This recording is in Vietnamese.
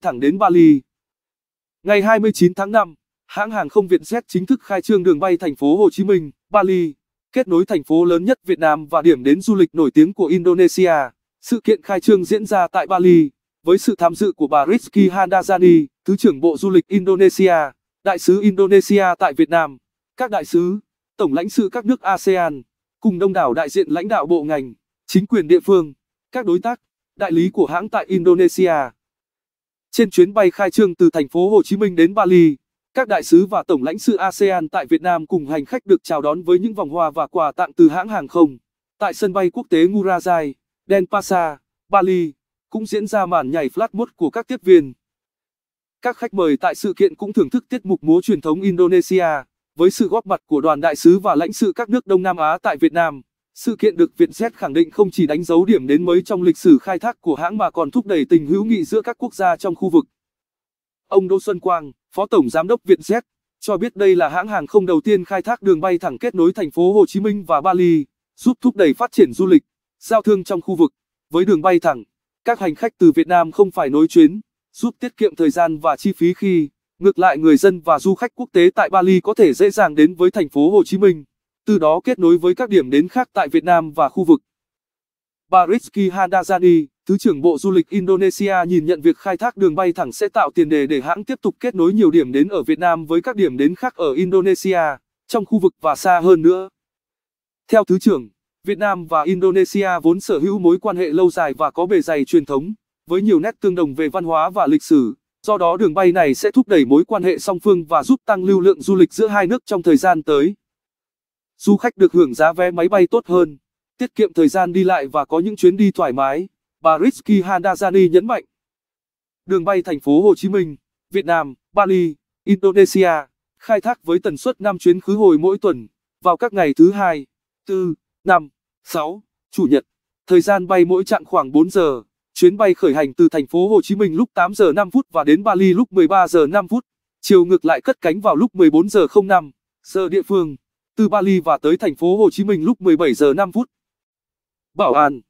thẳng đến Bali. Ngày 29 tháng 5, hãng hàng không Vietjet chính thức khai trương đường bay thành phố Hồ Chí Minh, Bali, kết nối thành phố lớn nhất Việt Nam và điểm đến du lịch nổi tiếng của Indonesia. Sự kiện khai trương diễn ra tại Bali với sự tham dự của bà Rizky Handazani, Thứ trưởng Bộ Du lịch Indonesia, Đại sứ Indonesia tại Việt Nam, các đại sứ, tổng lãnh sự các nước ASEAN, cùng đông đảo đại diện lãnh đạo bộ ngành, chính quyền địa phương, các đối tác, đại lý của hãng tại Indonesia. Trên chuyến bay khai trương từ thành phố Hồ Chí Minh đến Bali, các đại sứ và tổng lãnh sự ASEAN tại Việt Nam cùng hành khách được chào đón với những vòng hoa và quà tặng từ hãng hàng không. Tại sân bay quốc tế Ngurajai, Denpasar, Bali, cũng diễn ra màn nhảy flash của các tiếp viên. Các khách mời tại sự kiện cũng thưởng thức tiết mục múa truyền thống Indonesia, với sự góp mặt của đoàn đại sứ và lãnh sự các nước Đông Nam Á tại Việt Nam. Sự kiện được Vietjet khẳng định không chỉ đánh dấu điểm đến mới trong lịch sử khai thác của hãng mà còn thúc đẩy tình hữu nghị giữa các quốc gia trong khu vực. Ông Đỗ Xuân Quang, Phó Tổng Giám đốc Vietjet, cho biết đây là hãng hàng không đầu tiên khai thác đường bay thẳng kết nối thành phố Hồ Chí Minh và Bali, giúp thúc đẩy phát triển du lịch, giao thương trong khu vực. Với đường bay thẳng, các hành khách từ Việt Nam không phải nối chuyến, giúp tiết kiệm thời gian và chi phí khi, ngược lại người dân và du khách quốc tế tại Bali có thể dễ dàng đến với thành phố Hồ Chí Minh từ đó kết nối với các điểm đến khác tại Việt Nam và khu vực. Bà Rizky Handazani, Thứ trưởng Bộ Du lịch Indonesia nhìn nhận việc khai thác đường bay thẳng sẽ tạo tiền đề để hãng tiếp tục kết nối nhiều điểm đến ở Việt Nam với các điểm đến khác ở Indonesia, trong khu vực và xa hơn nữa. Theo Thứ trưởng, Việt Nam và Indonesia vốn sở hữu mối quan hệ lâu dài và có bề dày truyền thống, với nhiều nét tương đồng về văn hóa và lịch sử, do đó đường bay này sẽ thúc đẩy mối quan hệ song phương và giúp tăng lưu lượng du lịch giữa hai nước trong thời gian tới du khách được hưởng giá vé máy bay tốt hơn, tiết kiệm thời gian đi lại và có những chuyến đi thoải mái, bà Rizky Handazani nhấn mạnh. Đường bay thành phố Hồ Chí Minh, Việt Nam, Bali, Indonesia, khai thác với tần suất 5 chuyến khứ hồi mỗi tuần, vào các ngày thứ hai, 4, 5, 6, Chủ nhật. Thời gian bay mỗi chặng khoảng 4 giờ. Chuyến bay khởi hành từ thành phố Hồ Chí Minh lúc 8 giờ 5 phút và đến Bali lúc 13 giờ 5 phút. Chiều ngược lại cất cánh vào lúc 14 giờ 05 giờ địa phương từ Bali và tới thành phố Hồ Chí Minh lúc 17 giờ 5 phút. Bảo an